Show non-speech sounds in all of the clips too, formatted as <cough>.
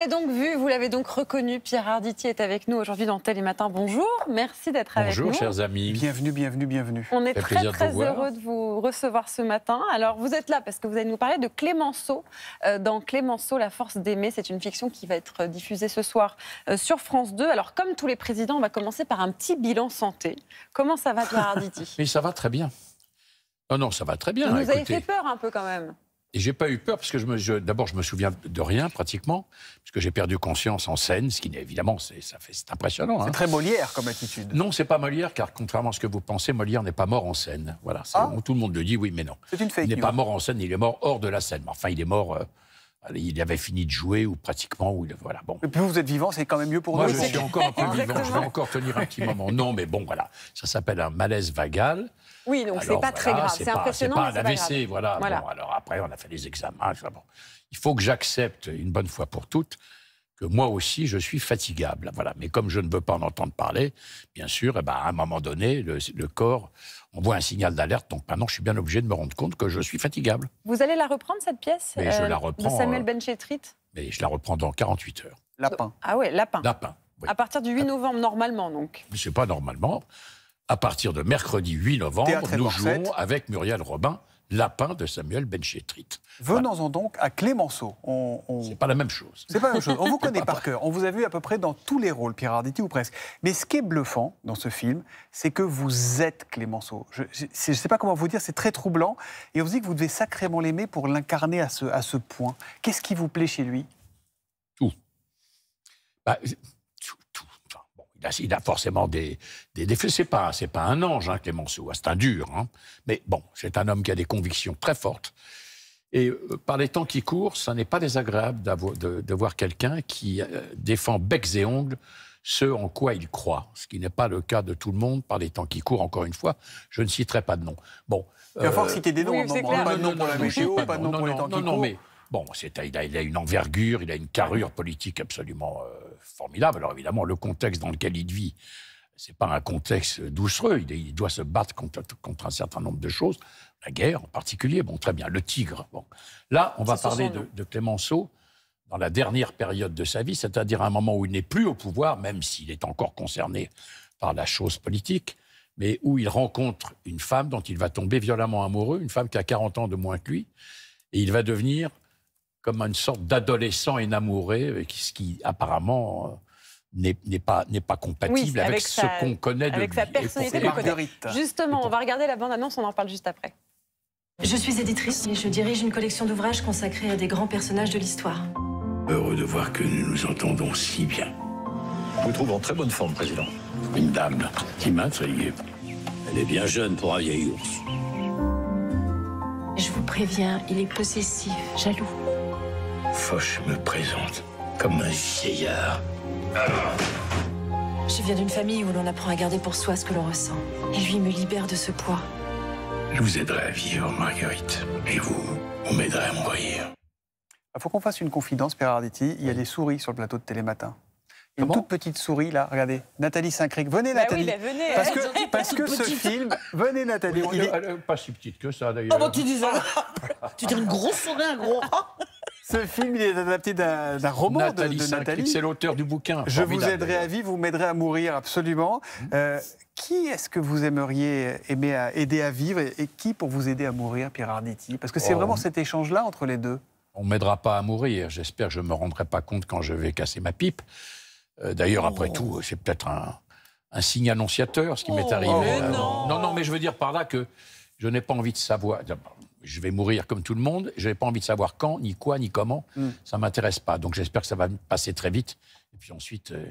Et donc vu, vous l'avez donc reconnu, Pierre Arditi est avec nous aujourd'hui dans Télématin. Matin. Bonjour, merci d'être avec nous. Bonjour chers amis. Bienvenue, bienvenue, bienvenue. On est très très heureux de vous recevoir ce matin. Alors vous êtes là parce que vous allez nous parler de Clémenceau euh, dans Clémenceau, la force d'aimer. C'est une fiction qui va être diffusée ce soir euh, sur France 2. Alors comme tous les présidents, on va commencer par un petit bilan santé. Comment ça va Pierre Arditi <laughs> Oui, ça va très bien. Oh non, ça va très bien. Vous avez fait peur un peu quand même. Et j'ai pas eu peur parce que je d'abord je me souviens de rien pratiquement parce que j'ai perdu conscience en scène, ce qui évidemment c'est ça fait impressionnant. Hein. C'est très Molière comme attitude. Non, c'est pas Molière car contrairement à ce que vous pensez, Molière n'est pas mort en scène. Voilà, ah. tout le monde le dit, oui mais non. une Il n'est pas mort en scène, il est mort hors de la scène. Enfin, il est mort. Euh, il avait fini de jouer ou pratiquement ou voilà bon. Et puis vous êtes vivant, c'est quand même mieux pour nous. Moi, je suis encore un peu vivant, je vais encore tenir un petit moment. Non, mais bon, voilà, ça s'appelle un malaise vagal. Oui, donc c'est pas très grave, c'est impressionnant. C'est pas un AVC, voilà. Bon, alors après, on a fait les examens. Bon. Il faut que j'accepte une bonne fois pour toutes que moi aussi je suis fatigable. Voilà. Mais comme je ne veux pas en entendre parler, bien sûr, et eh ben, à un moment donné, le, corps, corps envoie un signal d'alerte. Donc maintenant, je suis bien obligé de me rendre compte que je suis fatigable. Vous allez la reprendre, cette pièce je la euh, reprends, de Samuel euh, Benchetrit Mais je la reprends dans 48 heures. Lapin. Ah ouais, Lapin. Lapin. À partir du 8 novembre, normalement, donc. Mais n'est pas normalement. À partir de mercredi 8 novembre, nous jouons avec Muriel Robin lapin de Samuel Benchetrit. Venons-en donc à Clémenceau. On, on... C'est pas la même chose. C'est pas la même chose. On vous <laughs> connaît par cœur. On vous a vu à peu près dans tous les rôles, Pierre Arditi ou presque. Mais ce qui est bluffant dans ce film, c'est que vous êtes Clémenceau. Je ne sais pas comment vous dire, c'est très troublant. Et on vous dit que vous devez sacrément l'aimer pour l'incarner à ce, à ce point. Qu'est-ce qui vous plaît chez lui Tout. Bah, il a, forcément des, des défauts. C'est pas, pas un ange, hein, Clémenceau. Hein, c'est un dur. Hein. Mais bon, c'est un homme qui a des convictions très fortes. Et euh, par les temps qui courent, ça n'est pas désagréable de, voir quelqu'un qui euh, défend becs et ongles ce en quoi il croit, ce qui n'est pas le cas de tout le monde par les temps qui courent. Encore une fois, je ne citerai pas de nom. Bon, il va falloir euh, citer des noms. pas de nom pour la météo, pas de nom pour les temps qui courent. Bon, il a, il a, une envergure, il a une carrure politique absolument euh, formidable. Alors évidemment, le contexte dans lequel il vit, c'est pas un contexte doucereux. Il, doit se battre contre, un certain nombre de choses, la guerre en particulier. Bon, très bien, le tigre. Bon, là, on va parler de, de, Clémenceau dans la dernière période de sa vie, c'est-à-dire un moment où il n'est plus au pouvoir, même s'il est encore concerné par la chose politique, mais où il rencontre une femme dont il va tomber violemment amoureux, une femme qui a 40 ans de moins que lui, et il va devenir comme une sorte d'adolescent enamouré, euh, ce qui apparemment euh, n'est pas, pas compatible avec, ce qu'on connaît avec de Avec sa personnalité Justement, on va regarder la bande-annonce, on en parle juste après. Je suis éditrice et je dirige une collection d'ouvrages consacrés à des grands personnages de l'histoire. Heureux de voir que nous nous entendons si bien. Je vous trouve en très bonne forme, Président. Une dame qui m'intrigue. Elle est bien jeune pour un vieil ours. Je vous préviens, il est possessif, jaloux. Foch me présente comme un vieillard. Je viens d'une famille où l'on apprend à garder pour soi ce que l'on ressent. Et lui me libère de ce poids. Je vous aiderai à vivre, Marguerite. Et vous, vous m'aiderez à mourir. Il ah, faut qu'on fasse une confidence, Pierre Arditi. Il y a des souris sur le plateau de Télématin. Une toute petite souris, là, regardez. Nathalie Saint-Cric. Venez, bah Nathalie. Oui, bah venez. Parce que, ce film. Venez, Nathalie. pas si petite que ça, d'ailleurs. Ah tu disais tu dis une grosse souris, un gros ce film, il est adapté d'un roman de, Nathalie. C'est l'auteur du bouquin. Je vous aiderai à vivre, vous m'aiderez à mourir, absolument. Hmm. Euh, qui est-ce que vous aimeriez aider à vivre et, qui pour vous aider à mourir, Pierre Arditi Parce que c'est oh. vraiment cet échange-là entre les deux. On m'aidera pas à mourir. J'espère que je me rendrai pas compte quand je vais casser ma pipe. Euh, d'ailleurs, après oh. tout, euh, c'est peut-être un, signe annonciateur ce qui m'est oh. arrivé. non. non, mais je veux dire par là que je n'ai pas envie de savoir je vais mourir comme tout le monde. Je n'ai pas envie de savoir quand, ni quoi, ni comment. Mm. Ça ne m'intéresse pas. Donc j'espère que ça va passer très vite. Et puis ensuite, euh,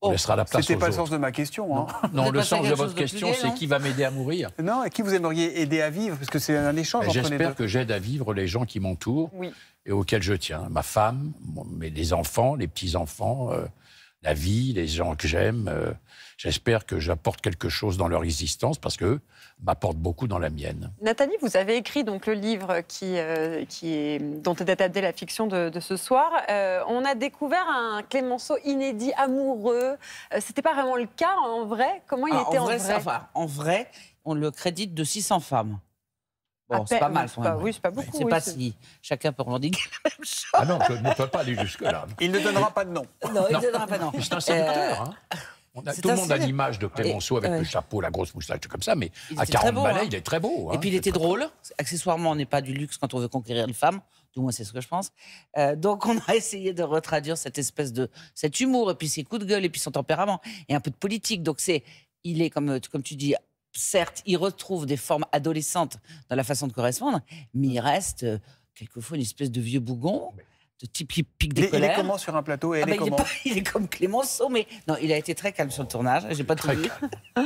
on oh, laissera la place Ce C'était pas le sens de ma question. Non, hein. le sens de votre question, c'est qui va m'aider à mourir Non, et qui vous aimeriez aider à vivre Parce que c'est un échange entre J'espère que j'aide à vivre les gens qui m'entourent et auxquels je tiens. Ma femme, mais les enfants, les petits-enfants, euh, la vie, les gens que j'aime. Euh, j'espère que j'apporte quelque chose dans leur existence parce qu'eux m'apportent beaucoup dans la mienne. Nathalie, vous avez écrit donc le livre qui, euh, qui est, dont est adaptée la fiction de, ce soir. Euh, on a découvert un Clémenceau inédit, amoureux. C'était pas vraiment le cas en vrai. Comment il ah, était en, vrai, en vrai, En vrai, on le crédite de 600 femmes. Bon, ah, c'est pas mal. Pas, oui, c'est pas beaucoup. Je ne sais pas si chacun peut revendiquer <laughs> la même chose. Ah non, on ne peut pas aller jusque-là. Il ne donnera pas de nom. <laughs> Non, il ne donnera pas de nom. C'est un séducteur. Euh, hein. tout le monde a l'image de Clémenceau avec le chapeau, la grosse moustache, tout comme ça, mais à 40 beau, hein. il est très beau. et hein, puis il était drôle. Accessoirement, on n'est pas du luxe quand on veut conquérir une femme. Du moins, c'est ce que je pense. Euh, donc, on a <laughs> essayé de retraduire cette espèce de. cet humour, et puis ses coups de gueule, et puis son tempérament, et un peu de politique. Donc, c'est. Il est, comme, comme tu dis, certes, il retrouve des formes adolescentes dans la façon de correspondre, mais il reste euh, quelquefois une espèce de vieux bougon. De type qui pique des Il est comment sur un plateau et ah, il, est <laughs> il, est comme Clémenceau, mais non, il a été très calme sur le tournage. J'ai pas très tout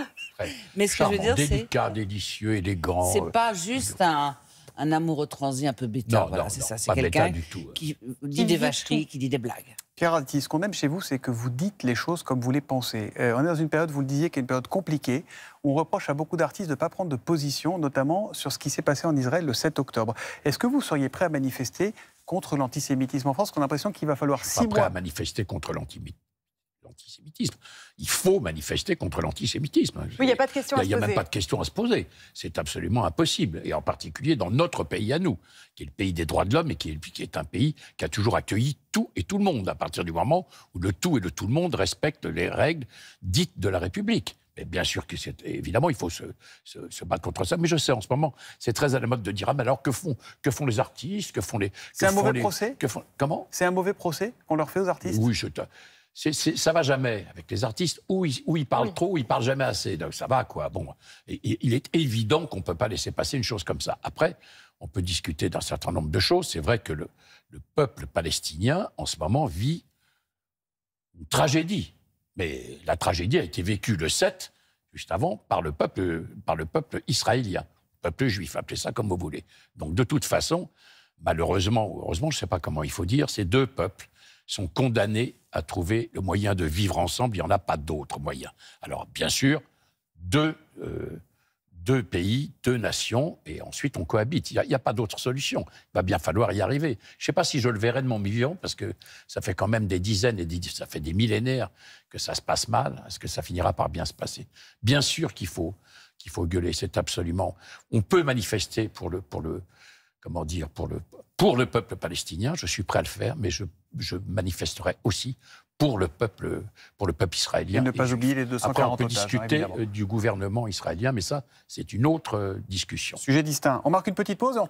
<laughs> mais ce que je veux dire, c'est délicat, délicieux, élégant. C'est n'est pas euh, juste un amoureux transi un peu bête. Non, voilà, c'est ça. C'est quelqu'un euh. qui dit des vacheries, qui dit des blagues ce qu'on aime chez vous, c'est que vous dites les choses comme vous les pensez. Euh, on est dans une période, vous le disiez, qui est une période compliquée. On reproche à beaucoup d'artistes de ne pas prendre de position, notamment sur ce qui s'est passé en Israël le 7 octobre. Est-ce que vous seriez prêt à manifester contre l'antisémitisme en France, qu'on a l'impression qu'il va falloir six pas Prêt à manifester contre l'antisémitisme l'antisémitisme. Il faut manifester contre l'antisémitisme. Oui, il n'y a pas de question à se poser. Il a même pas de question à se poser. C'est absolument impossible. Et en particulier dans notre pays à nous, qui est le pays des droits de l'homme et qui est, un pays qui a toujours accueilli tout et tout le monde à partir du moment où le tout et le tout le monde respectent les règles dites de la République. Mais bien sûr que c'est évidemment, il faut se, battre contre ça. Mais je sais, en ce moment, c'est très à la mode de dire ah, mais alors que font que font les artistes, que font les. C'est un, mauvais procès. Que font, comment C'est un mauvais procès qu'on leur fait aux artistes. Oui, je ça ne ça va jamais avec les artistes, ou ils, parlent trop, ou ils parlent jamais assez. Donc ça va, quoi. Bon, il est évident qu'on ne peut pas laisser passer une chose comme ça. Après, on peut discuter d'un certain nombre de choses. C'est vrai que le, peuple palestinien, en ce moment, vit une tragédie. Mais la tragédie a été vécue le 7, juste avant, par le peuple, par le peuple israélien, le peuple juif, appelez ça comme vous voulez. Donc de toute façon, malheureusement ou heureusement, je ne sais pas comment il faut dire, ces deux peuples sont condamnés à trouver le moyen de vivre ensemble. Il n'y en a pas d'autre moyen. Alors, bien sûr, deux, euh, deux pays, deux nations, et ensuite on cohabite. Il n'y a, pas d'autre solution. Il va bien falloir y arriver. Je ne sais pas si je le verrai de mon vivant, parce que ça fait quand même des dizaines et des, ça fait des millénaires que ça se passe mal. Est-ce que ça finira par bien se passer Bien sûr qu'il faut qu'il faut gueuler. C'est absolument. On peut manifester pour le pour le comment dire pour le pour le peuple palestinien. Je suis prêt à le faire, mais je je manifesterai aussi pour le peuple, pour le peuple israélien. Et ne pas oublier les 240 Après, on peut hein, discuter euh, du gouvernement israélien, mais ça, c'est une autre euh, discussion. Sujet distinct. On marque une petite pause